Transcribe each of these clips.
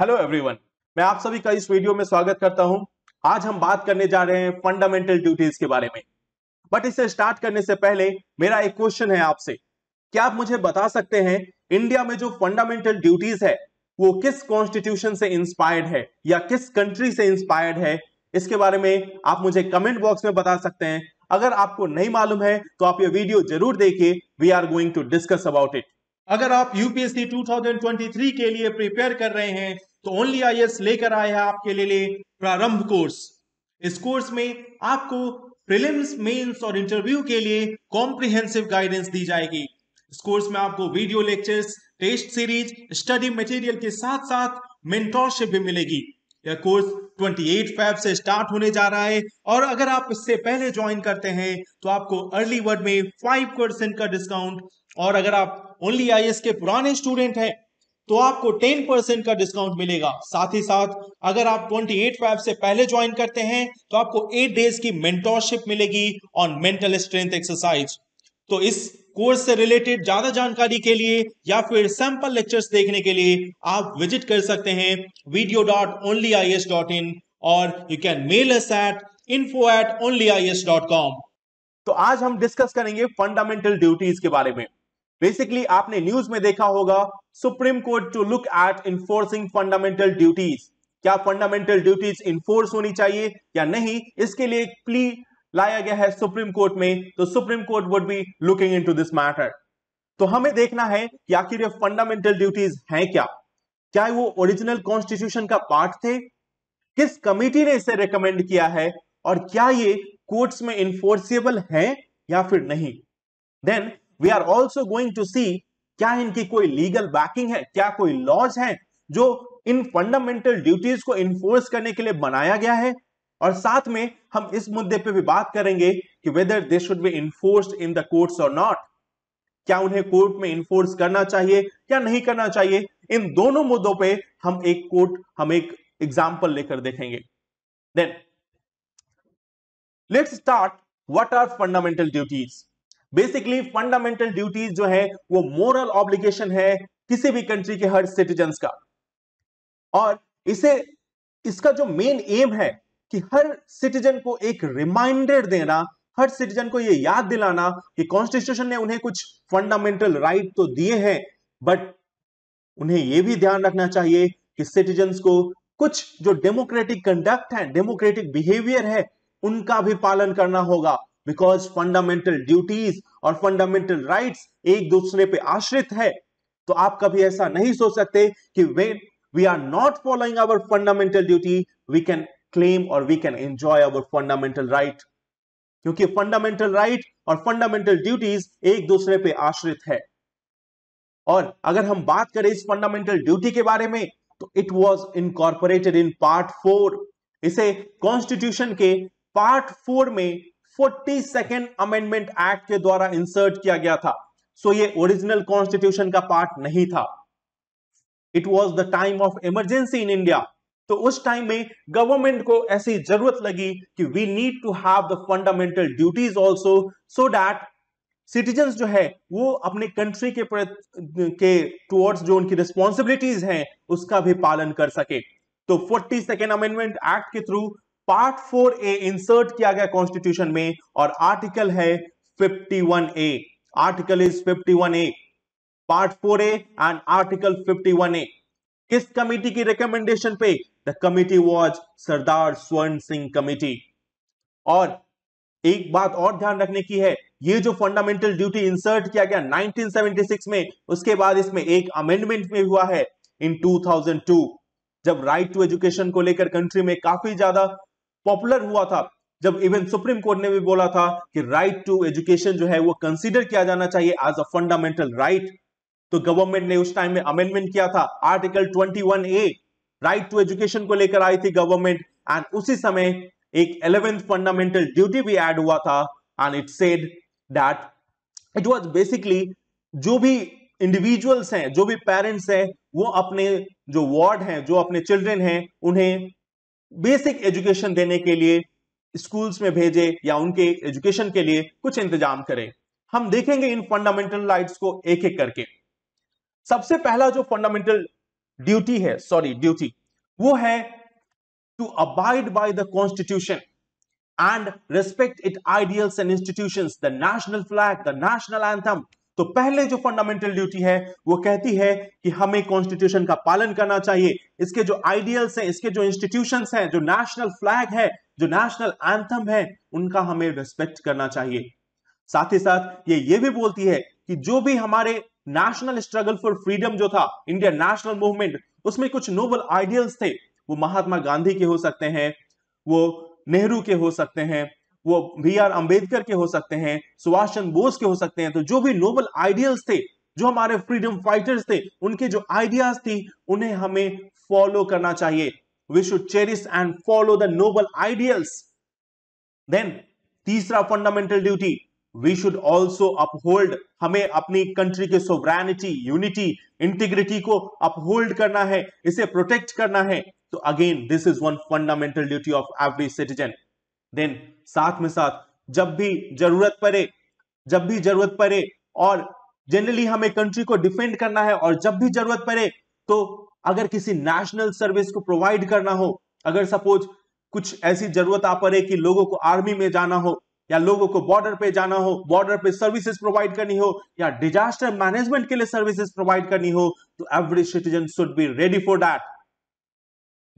Hello everyone मैं आप सभी का इस वीडियो में स्वागत करता हूं आज हम बात करने जा रहे हैं फंडामेंटल ड्यूटीज के बारे में बट इसे स्टार्ट करने से पहले मेरा एक क्वेश्चन है आपसे क्या आप मुझे बता सकते हैं इंडिया में जो फंडामेंटल ड्यूटीज है वो किस कॉन्स्टिट्यूशन से इंस्पायर्ड है या किस कंट्री से इंस्पायर्ड है इसके बारे में आप मुझे कमेंट बॉक्स में बता सकते हैं अगर आपको नहीं मालूम है तो आप ये वीडियो जरूर देखिए we are going to discuss about it अगर आप यूपीएससी 2023 के लिए प्रिपेयर कर रहे हैं तो ओनली आई लेकर आया आपके लिए प्रारंभ कोर्स इस कोर्स में आपको प्रिलिम्स मेंस और इंटरव्यू के लिए कॉम्प्रिहेंसिव गाइडेंस दी जाएगी इस कोर्स में आपको video lectures test series study material के साथ साथ मेंटोरशिप भी मिलेगी यह कोर्स 28 फेब से स्टार्ट होने जा रहा है और अगर आप इससे पहले ज्वाइन करते हैं तो आपको अर्ली वर्ड में 5 परसेंट का डिस्काउंट और अगर आप ओनली आई के पुराने स्टूडेंट हैं तो आपको 10 परसेंट का डिस्काउंट मिलेगा साथ ही साथ अगर आप 28 से पहले ज्वाइन करते हैं तो आपको 8 डेज की मेंटोरशिप मिलेगी ऑन मेंटल स्ट्रेंथ एक्सरसाइज तो इस कोर्स से रिलेटेड ज्यादा जानकारी के लिए या फिर सैंपल लेक्चर्स देखने के लिए आप विजिट कर सकते हैं video dot only I S dot in और you can mail us at info at only I S dot com तो आज हम डिस्कस करेंगे फंडामेंटल ड्यूटीज के बारे में बेसिकली आपने न्यूज में देखा होगा supreme court to look at enforcing fundamental duties क्या फंडामेंटल ड्यूटीज इन्फोर्स होनी चाहिए या नहीं इसके लिए एक प्ली लाया गया है सुप्रीम कोर्ट में तो supreme court would be looking into this matter तो हमें देखना है कि आखिर ये फंडामेंटल ड्यूटीज हैं क्या क्या वो ओरिजिनल कॉन्स्टिट्यूशन का पार्ट थे किस कमिटी ने इसे रिकमेंड किया है और क्या ये कोर्ट्स में इन्फोर्सिबल है या फिर नहीं then we are also going to see क्या इनकी कोई लीगल बैकिंग है क्या कोई लॉज है जो इन फंडामेंटल ड्यूटीज को इन्फोर्स करने के लिए बनाया गया है और साथ में हम इस मुद्दे पे भी बात करेंगे कि whether they should be enforced in the courts और नॉट क्या उन्हें कोर्ट में इन्फोर्स करना चाहिए क्या नहीं करना चाहिए इन दोनों मुद्दों पे हम एक कोर्ट हम एक एग्जाम्पल लेकर देखेंगे then let's start what are fundamental duties basically fundamental duties जो है वो मोरल ऑब्लिगेशन है किसी भी कंट्री के हर सिटीजन का और इसे इसका जो मेन एम है कि हर सिटीजन को एक रिमाइंडर देना हर सिटीजन को ये याद दिलाना कि कॉन्स्टिट्यूशन ने उन्हें कुछ फंडामेंटल राइट right तो दिए हैं बट उन्हें यह भी ध्यान रखना चाहिए कि सिटीजन को कुछ जो डेमोक्रेटिक कंडक्ट है डेमोक्रेटिक बिहेवियर है उनका भी पालन करना होगा बिकॉज फंडामेंटल ड्यूटीज और फंडामेंटल राइट्स एक दूसरे पे आश्रित है तो आप कभी ऐसा नहीं सोच सकते कि वे we are not following our fundamental duty we can claim और we can enjoy our fundamental right क्योंकि फंडामेंटल राइट और फंडामेंटल ड्यूटीज एक दूसरे पे आश्रित है और अगर हम बात करें इस फंडामेंटल ड्यूटी के बारे में तो it was incorporated in part four इसे कॉन्स्टिट्यूशन के पार्ट फोर में फोर्टी सेकेंड अमेंडमेंट एक्ट के द्वारा इंसर्ट किया गया था सो so ये ओरिजिनल कॉन्स्टिट्यूशन का पार्ट नहीं था it was the time of emergency in India तो उस टाइम में गवर्नमेंट को ऐसी जरूरत लगी कि we need to have the fundamental duties also so that citizen जो है वो अपने कंट्री के के टुवर्ड्स जो उनकी रिस्पॉन्सिबिलिटीज हैं उसका भी पालन कर सके तो फोर्टी सेकेंड अमेंडमेंट एक्ट के through part four A insert किया गया कॉन्स्टिट्यूशन में और आर्टिकल है 51 A article is 51 A part four A and article 51 A किस कमेटी की रिकमेंडेशन पे द कमेटी वॉज सरदार स्वर्ण सिंह कमेटी और एक बात और ध्यान रखने की है ये जो फंडामेंटल ड्यूटी इंसर्ट किया गया 1976 में उसके बाद इसमें एक अमेंडमेंट में हुआ है इन 2002 जब राइट टू एजुकेशन को लेकर कंट्री में काफी ज्यादा पॉपुलर हुआ था जब इवन सुप्रीम कोर्ट ने भी बोला था कि राइट टू एजुकेशन जो है वो कंसीडर किया जाना चाहिए एज अ फंडामेंटल राइट तो गवर्नमेंट ने उस टाइम में अमेंडमेंट किया था article 21 A right to education को लेकर आई थी गवर्नमेंट एंड उसी समय एक इलेवेंथ फंडामेंटल ड्यूटी भी एड हुआ था and it said that it was basically जो भी इंडिविजुअल्स हैं जो भी पेरेंट्स हैं वो अपने जो वार्ड हैं जो अपने चिल्ड्रेन हैं उन्हें बेसिक एजुकेशन देने के लिए स्कूल्स में भेजे या उनके एजुकेशन के लिए कुछ इंतजाम करें हम देखेंगे इन फंडामेंटल राइट्स को एक एक करके सबसे पहला जो फंडामेंटल ड्यूटी है सॉरी ड्यूटी वो है to abide by the constitution and respect it ideals and institution the national flag the national anthem तो पहले जो फंडामेंटल ड्यूटी है वो कहती है कि हमें कॉन्स्टिट्यूशन का पालन करना चाहिए इसके जो आइडियल्स हैं इसके जो इंस्टीट्यूशन हैं जो नेशनल फ्लैग है जो नेशनल एंथम है उनका हमें रेस्पेक्ट करना चाहिए साथ ही साथ ये ये भी बोलती है कि जो भी हमारे नेशनल स्ट्रगल फॉर फ्रीडम जो था इंडियन नेशनल मूवमेंट उसमें कुछ नोबल आइडियल्स थे वो महात्मा गांधी के हो सकते हैं वो नेहरू के हो सकते हैं वो बी आर अंबेडकर के हो सकते हैं सुभाष चंद्र बोस के हो सकते हैं तो जो भी नोबल आइडियल्स थे जो हमारे फ्रीडम फाइटर्स थे उनके जो आइडियाज थी उन्हें हमें फॉलो करना चाहिए we should cherish and follow the noble ideals then तीसरा fundamental duty we should also uphold हमें अपनी कंट्री के सोब्रैनिटी यूनिटी इंटीग्रिटी को अपहोल्ड करना है इसे प्रोटेक्ट करना है तो again this is one fundamental duty of every citizen then साथ में साथ जब भी जरूरत पड़े जब भी जरूरत पड़े और जनरली हमें कंट्री को डिफेंड करना है और जब भी जरूरत पड़े तो अगर किसी नेशनल सर्विस को प्रोवाइड करना हो अगर सपोज कुछ ऐसी जरूरत आ पड़े कि लोगों को आर्मी में जाना हो या लोगों को बॉर्डर पे जाना हो बॉर्डर पे सर्विसेज प्रोवाइड करनी हो या डिजास्टर मैनेजमेंट के लिए सर्विसेज प्रोवाइड करनी हो तो every citizen should be ready for that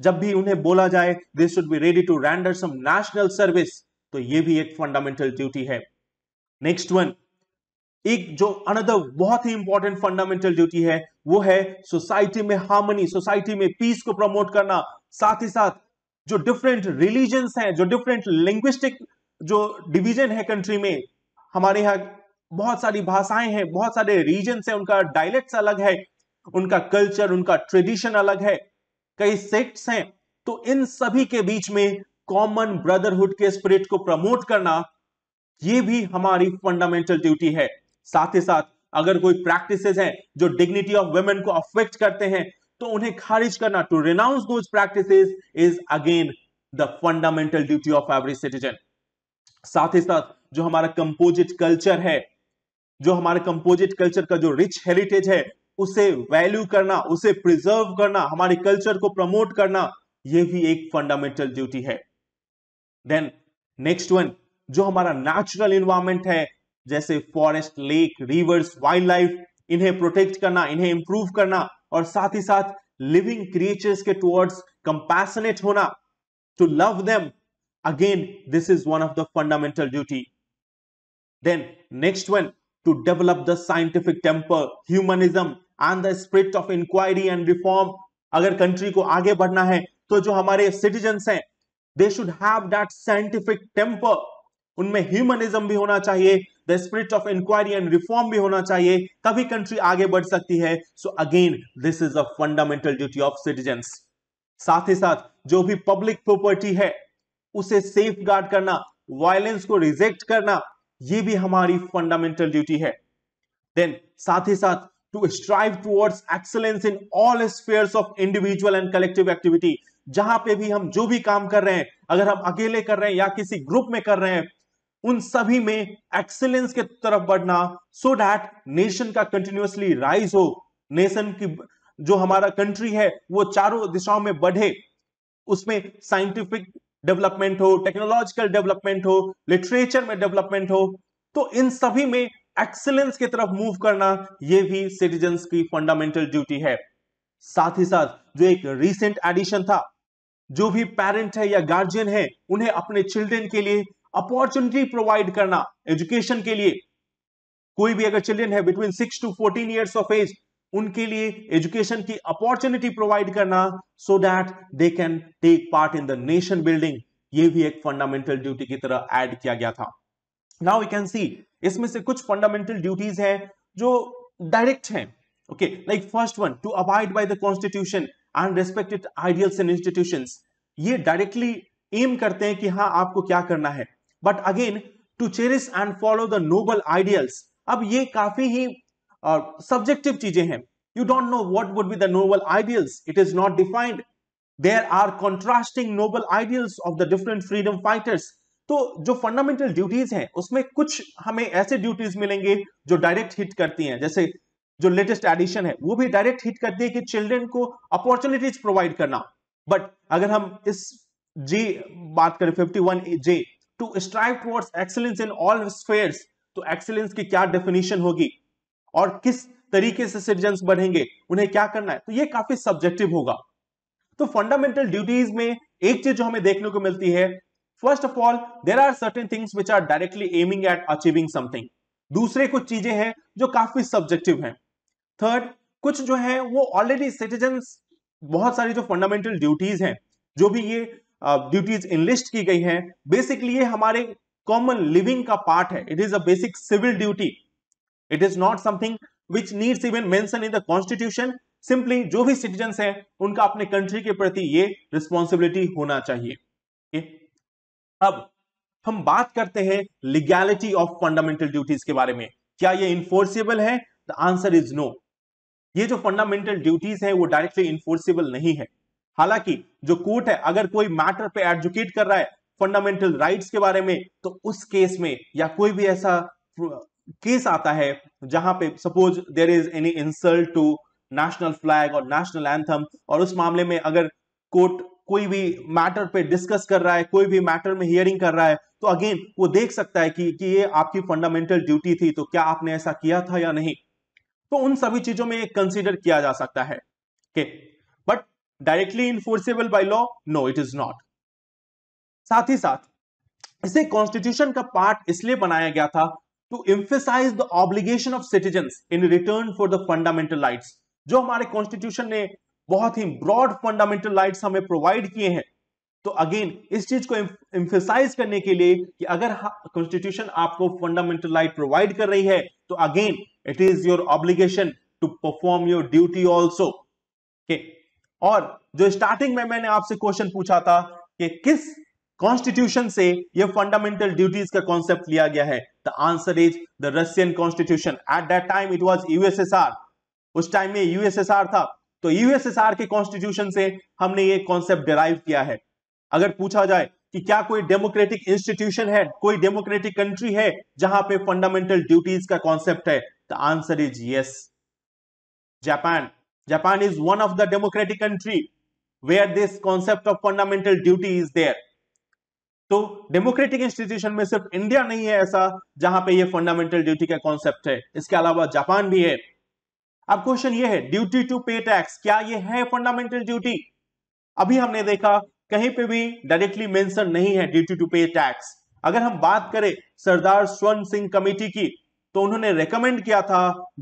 जब भी उन्हें बोला जाए they should be ready to render some national service तो ये भी एक फंडामेंटल ड्यूटी है नेक्स्ट वन एक जो अनदर बहुत ही इंपॉर्टेंट फंडामेंटल ड्यूटी है वो है सोसाइटी में हार्मनी सोसाइटी में पीस को प्रमोट करना साथ ही साथ जो डिफरेंट रिलीजन्स हैं जो डिफरेंट लिंग्विस्टिक जो डिवीजन है कंट्री में हमारे यहाँ बहुत सारी भाषाएं हैं बहुत सारे रीजन है उनका डायलेक्ट्स अलग है उनका कल्चर उनका ट्रेडिशन अलग है कई सेक्ट्स हैं तो इन सभी के बीच में कॉमन ब्रदरहुड के स्पिरिट को प्रमोट करना ये भी हमारी फंडामेंटल ड्यूटी है साथ ही साथ अगर कोई प्रैक्टिसेस हैं जो डिग्निटी ऑफ वुमेन को अफेक्ट करते हैं तो उन्हें खारिज करना to renounce those practices is again the fundamental duty of every citizen साथ ही साथ जो हमारा कंपोजिट कल्चर है जो हमारे कंपोजिट कल्चर का जो रिच हेरिटेज है उसे वैल्यू करना उसे प्रिजर्व करना हमारे कल्चर को प्रमोट करना यह भी एक फंडामेंटल ड्यूटी है देन नेक्स्ट वन जो हमारा नेचुरल इन्वायरमेंट है जैसे forest lake rivers wildlife इन्हें प्रोटेक्ट करना इन्हें इंप्रूव करना और साथ ही साथ लिविंग क्रिएचर्स के टुवर्ड्स कंपैशनेट होना to love them again this is one of the fundamental duty then next one to develop the scientific temper humanism and the spirit of inquiry and reform अगर country को आगे बढ़ना है तो जो हमारे सिटीजन हैं they should have that scientific temper उनमें ह्यूमनिज्म भी होना चाहिए the spirit of inquiry and reform भी होना चाहिए तभी कंट्री आगे बढ़ सकती है so again this is a fundamental duty of citizen साथ ही साथ जो भी पब्लिक प्रॉपर्टी है उसे सेफ गार्ड करना वायलेंस को रिजेक्ट करना ये भी हमारी फंडामेंटल ड्यूटी है देन साथ ही साथ to strive towards excellence in all spheres of individual and collective activity जहां पे भी हम जो भी काम कर रहे हैं अगर हम अकेले कर रहे हैं या किसी ग्रुप में कर रहे हैं उन सभी में एक्सेलेंस के तरफ बढ़ना सो so डैट नेशन का कंटिन्यूसली राइज हो नेशन की जो हमारा कंट्री है वो चारों दिशाओं में बढ़े उसमें साइंटिफिक डेवलपमेंट हो टेक्नोलॉजिकल डेवलपमेंट हो लिटरेचर में डेवलपमेंट हो तो इन सभी में एक्सलेंस की तरफ मूव करना यह भी सिटीजन की फंडामेंटल ड्यूटी है साथ ही साथ जो एक रिसेंट एडिशन था जो भी पेरेंट है या गार्जियन है उन्हें अपने चिल्ड्रेन के लिए अपॉर्चुनिटी प्रोवाइड करना एजुकेशन के लिए कोई भी अगर चिल्ड्रेन है between six to fourteen years of age उनके लिए एजुकेशन की अपॉर्चुनिटी प्रोवाइड करना so that they can take part in the nation building ये भी एक फंडामेंटल ड्यूटी की तरह ऐड किया गया था नाउ यू कैन सी इसमें से कुछ फंडामेंटल ड्यूटीज हैं जो डायरेक्ट हैं okay like first one to abide by the constitution and respected ideals and institution ये डायरेक्टली एम करते हैं कि हाँ आपको क्या करना है but again to cherish and follow the noble ideals अब ये काफी ही सब्जेक्टिव uh, चीजें हैं you don't know what would be the noble ideals it is not defined there are contrasting noble ideals of the different freedom fighters तो जो fundamental duties हैं उसमें कुछ हमें ऐसे ड्यूटीज मिलेंगे जो डायरेक्ट हिट करती हैं जैसे जो लेटेस्ट एडिशन है वो भी डायरेक्ट हिट करती है कि चिल्ड्रन को अपॉर्चुनिटीज प्रोवाइड करना बट अगर हम इस जे बात करें fifty one J to strive towards excellence in all sphere तो एक्सेलेंस की क्या डेफिनेशन होगी और किस तरीके से सिटीजन बढ़ेंगे उन्हें क्या करना है तो ये काफी सब्जेक्टिव होगा तो फंडामेंटल ड्यूटीज में एक चीज जो हमें देखने को मिलती है first of all there are certain things which are directly aiming at achieving something दूसरे कुछ चीजें हैं जो काफी सब्जेक्टिव हैं थर्ड कुछ जो है वो ऑलरेडी सिटीजन बहुत सारी जो फंडामेंटल ड्यूटीज हैं जो भी ये ड्यूटीज uh, इनलिस्ट की गई हैं बेसिकली ये हमारे कॉमन लिविंग का पार्ट है it is a basic civil duty it is not something which needs even mention in the constitution simply जो भी सिटीजन हैं उनका अपने कंट्री के प्रति ये रिस्पॉन्सिबिलिटी होना चाहिए okay? अब हम बात करते हैं लीगैलिटी ऑफ फंडामेंटल ड्यूटीज के बारे में क्या ये इन्फोर्सेबल है द आंसर इज नो ये जो फंडामेंटल ड्यूटीज है वो डायरेक्टली इन्फोर्सेबल नहीं है हालांकि जो कोर्ट है अगर कोई मैटर पे एडवोकेट कर रहा है फंडामेंटल राइट्स के बारे में तो उस केस में या कोई भी ऐसा केस आता है जहां पे suppose there is any insult to national flag और नेशनल एंथम और उस मामले में अगर कोर्ट कोई भी मैटर पे डिस्कस कर रहा है कोई भी मैटर में हियरिंग कर रहा है तो अगेन वो देख सकता है कि, कि ये आपकी फंडामेंटल ड्यूटी थी तो क्या आपने ऐसा किया था या नहीं तो उन सभी चीजों में कंसिडर किया जा सकता है but directly enforceable by law no it is not साथ ही साथ इसे कॉन्स्टिट्यूशन का पार्ट इसलिए बनाया गया था to emphasise the obligation of citizen in return for the fundamental right जो हमारे कॉन्स्टिट्यूशन ने बहुत ही ब्रॉड फंडामेंटल राइट्स हमें प्रोवाइड किए हैं तो अगेन इस चीज को इंफेसाइज करने के लिए कि अगर कॉन्स्टिट्यूशन आपको फंडामेंटल राइट प्रोवाइड कर रही है तो again it is your obligation to perform your duty also और जो स्टार्टिंग में मैंने आपसे क्वेश्चन पूछा था कि किस कॉन्स्टिट्यूशन से ये फंडामेंटल ड्यूटीज का कॉन्सेप्ट लिया गया है the answer is the Russian constitution at that time it was USSR उस टाइम में यूएसएसआर था तो यूएसएसआर के कॉन्स्टिट्यूशन से हमने ये कॉन्सेप्ट डिराइव किया है अगर पूछा जाए कि क्या कोई डेमोक्रेटिक इंस्टीट्यूशन है कोई डेमोक्रेटिक कंट्री है जहां पे फंडामेंटल ड्यूटीज का कॉन्सेप्ट है the answer is yes Japan Japan is one of the democratic country where this concept of fundamental duty is there तो डेमोक्रेटिक तो इंस्टीट्यूशन में सिर्फ इंडिया नहीं है ऐसा जहां पे ये फंडामेंटल ड्यूटी का कॉन्सेप्ट है इसके अलावा जापान भी है अब क्वेश्चन ये है ड्यूटी टू पे टैक्स क्या ये है फंडामेंटल ड्यूटी अभी हमने देखा कहीं पे भी डायरेक्टली मेंशन नहीं है ड्यूटी टू पे टैक्स अगर हम बात करें सरदार स्वर्ण सिंह कमेटी की तो उन्होंने रेकमेंड किया था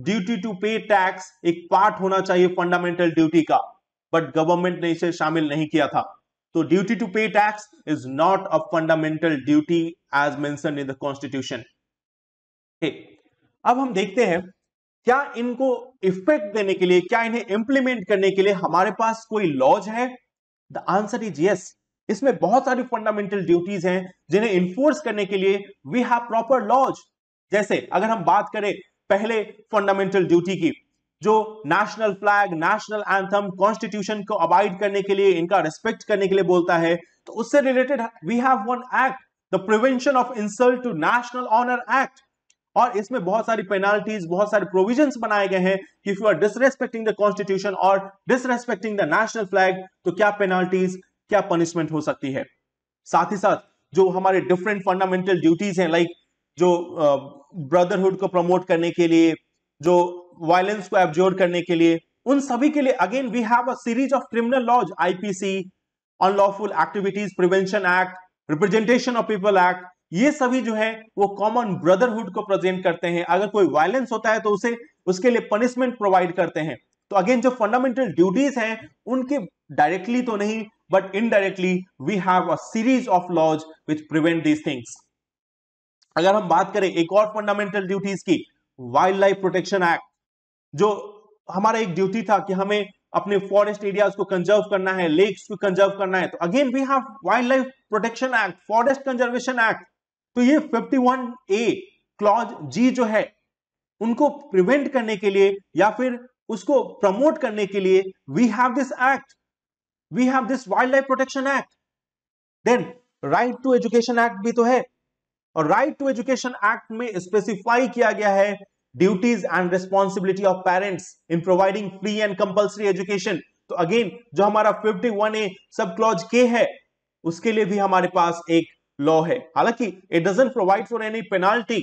ड्यूटी टू पे टैक्स एक पार्ट होना चाहिए फंडामेंटल ड्यूटी का बट गवर्नमेंट ने इसे शामिल नहीं किया था तो duty to pay tax is not a fundamental duty as mention in the constitution अब हम देखते हैं क्या इनको इफेक्ट देने के लिए क्या इन्हें इंप्लीमेंट करने के लिए हमारे पास कोई लॉज है द आंसर इज यस इसमें बहुत सारी फंडामेंटल ड्यूटीज हैं जिन्हें इन्फोर्स करने के लिए वी हैव प्रॉपर लॉज जैसे अगर हम बात करें पहले फंडामेंटल ड्यूटी की जो national flag national anthem constitution को अवॉइड करने के लिए इनका रिस्पेक्ट करने के लिए बोलता है तो उससे related we have one act the prevention of insult to national honour act और इसमें बहुत सारी पेनाल्टीज बहुत सारे प्रोविजंस बनाए गए हैं कि if you are disrespecting the constitution और डिसरेस्पेक्टिंग द नेशनल फ्लैग तो क्या पेनाल्टीज क्या पनिशमेंट हो सकती है साथ ही साथ जो हमारे डिफरेंट फंडामेंटल ड्यूटीज हैं लाइक जो ब्रदरहुड uh, को प्रमोट करने के लिए जो वायलेंस को एब्जोर करने के लिए उन सभी के लिए again we have a series of criminal laws IPC unlawful activities prevention act representation of people act ये सभी जो है वो कॉमन ब्रदरहुड को प्रेजेंट करते हैं अगर कोई वायलेंस होता है तो उसे उसके लिए पनिशमेंट प्रोवाइड करते हैं तो अगेन जो फंडामेंटल ड्यूटीज हैं उनके डायरेक्टली तो नहीं but indirectly we have a series of laws which prevent these things अगर हम बात करें एक और फंडामेंटल ड्यूटीज की वाइल्ड लाइफ प्रोटेक्शन एक्ट जो हमारा एक ड्यूटी था कि हमें अपने फॉरेस्ट एरियाज को कंजर्व करना है लेक्स को कंजर्व करना है तो again we have wildlife protection act forest conservation act तो ये 51 ए क्लॉज जी जो है उनको प्रिवेंट करने के लिए या फिर उसको प्रमोट करने के लिए we have this act we have this wildlife protection act then right to education act भी तो है और राइट टू एजुकेशन एक्ट में स्पेसिफाई किया गया है duties and responsibility of parents in providing free and compulsory education तो again जो हमारा 51 ए सब क्लॉज के है उसके लिए भी हमारे पास एक लॉ है हालांकि it doesn't provide for any penalty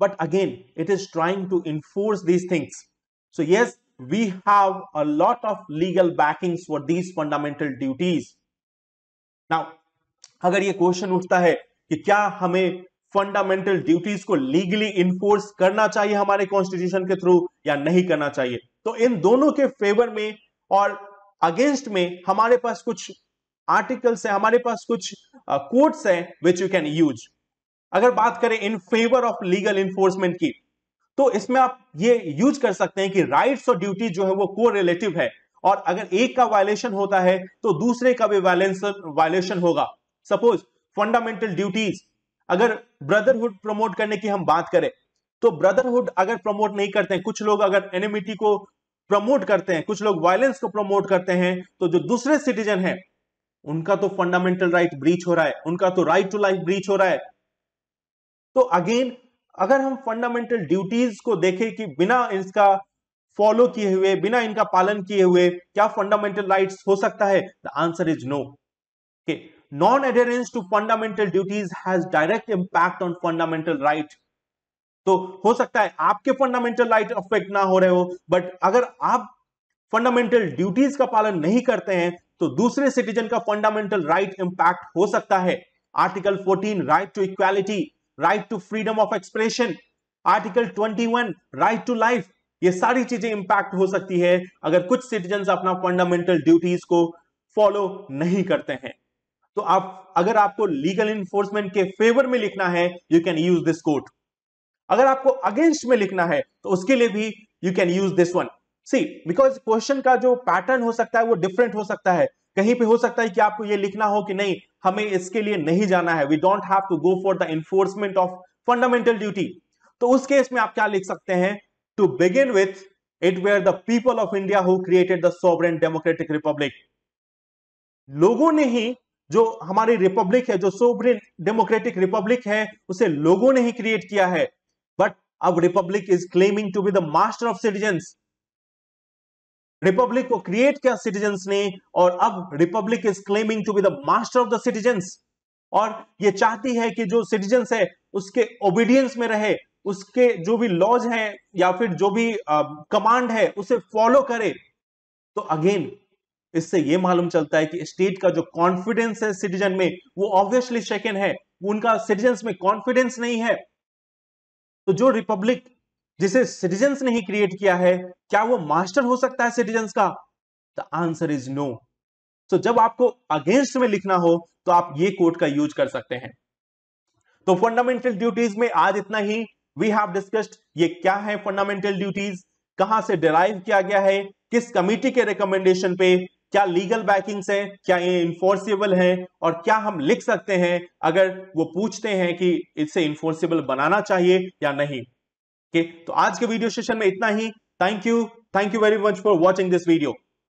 but again it is trying to enforce these things so yes we have a lot of legal backing for these fundamental duties now अगर ये क्वेश्चन उठता है कि क्या हमें fundamental duties को legally enforce करना चाहिए हमारे कॉन्स्टिट्यूशन के थ्रू या नहीं करना चाहिए तो इन दोनों के फेवर में और अगेंस्ट में हमारे पास कुछ आर्टिकल्स है हमारे पास कुछ कोर्ट्स है विच यू कैन यूज अगर बात करें in favour of legal enforcement की तो इसमें आप ये यूज कर सकते हैं कि राइट्स और ड्यूटी जो है वो को रिलेटिव है और अगर एक का वायलेशन होता है तो दूसरे का भी वायलेशन होगा सपोज फंडामेंटल ड्यूटीज अगर ब्रदरहुड प्रमोट करने की हम बात करें तो ब्रदरहुड अगर प्रमोट नहीं करते हैं कुछ लोग अगर एनिमिटी को प्रमोट करते हैं कुछ लोग वायलेंस को प्रमोट करते हैं तो जो दूसरे सिटीजन हैं उनका तो फंडामेंटल राइट ब्रीच हो रहा है उनका तो राइट टू लाइफ ब्रीच हो रहा है तो अगेन अगर हम फंडामेंटल ड्यूटीज को देखें कि बिना इसका फॉलो किए हुए बिना इनका पालन किए हुए क्या फंडामेंटल राइट्स हो सकता है द आंसर इज नो के non adherence to fundamental duties has direct impact on fundamental right तो हो सकता है आपके फंडामेंटल राइट अफेक्ट ना हो रहे हो बट अगर आप फंडामेंटल ड्यूटीज का पालन नहीं करते हैं तो दूसरे सिटीजन का फंडामेंटल राइट इंपैक्ट हो सकता है article 14 right to equality right to freedom of expression article 21 right to life ये सारी चीजें इंपैक्ट हो सकती है अगर कुछ सिटीजन अपना फंडामेंटल ड्यूटीज को फॉलो नहीं करते हैं तो आप अगर आपको लीगल इन्फोर्समेंट के फेवर में लिखना है you can use this court अगर आपको अगेंस्ट में लिखना है तो उसके लिए भी you can use this one see because question का जो पैटर्न हो सकता है वो डिफरेंट हो सकता है कहीं पे हो सकता है कि आपको ये लिखना हो कि नहीं हमें इसके लिए नहीं जाना है we don't have to go for the enforcement of fundamental duty तो उस केस में आप क्या लिख सकते हैं to begin with it where the people of India who created the sovereign democratic republic लोगों ने ही जो हमारी रिपब्लिक है जो सोवरिन डेमोक्रेटिक रिपब्लिक है उसे लोगों ने ही क्रिएट किया है बट अब republic is claiming to be the master of citizen republic को क्रिएट किया सिटीजन्स ने और अब republic is claiming to be the master of the citizens और ये चाहती है कि जो सिटीजन्स है उसके ओबीडियंस में रहे उसके जो भी लॉज है या फिर जो भी कमांड uh, है उसे फॉलो करे तो अगेन इससे यह मालूम चलता है कि स्टेट का जो कॉन्फिडेंस है सिटीजन में वो ऑब्वियसली सेकेंड है उनका सिटीजन में कॉन्फिडेंस नहीं है तो जो रिपब्लिक जिसे सिटीजन्स ने ही क्रिएट किया है क्या वो मास्टर हो सकता है सिटीजन का द आंसर इज नो तो जब आपको अगेंस्ट में लिखना हो तो आप ये कोड का यूज कर सकते हैं तो फंडामेंटल ड्यूटीज में आज इतना ही वी हैव डिस्कस्ड ये क्या है फंडामेंटल ड्यूटीज कहां से डिराइव किया गया है किस कमिटी के रिकमेंडेशन पे क्या लीगल बैकिंग्स है क्या ये इन्फोर्सेबल है और क्या हम लिख सकते हैं अगर वो पूछते हैं कि इसे इन्फोर्सेबल बनाना चाहिए या नहीं ओके तो आज के वीडियो सेशन में इतना ही thank you thank you very much for watching this video